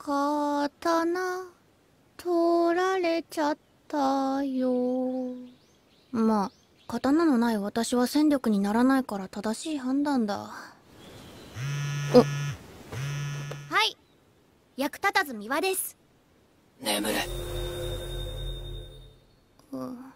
刀取られちゃったよまあ刀のない私は戦力にならないから正しい判断だおはい役立たず三輪です眠れ、うん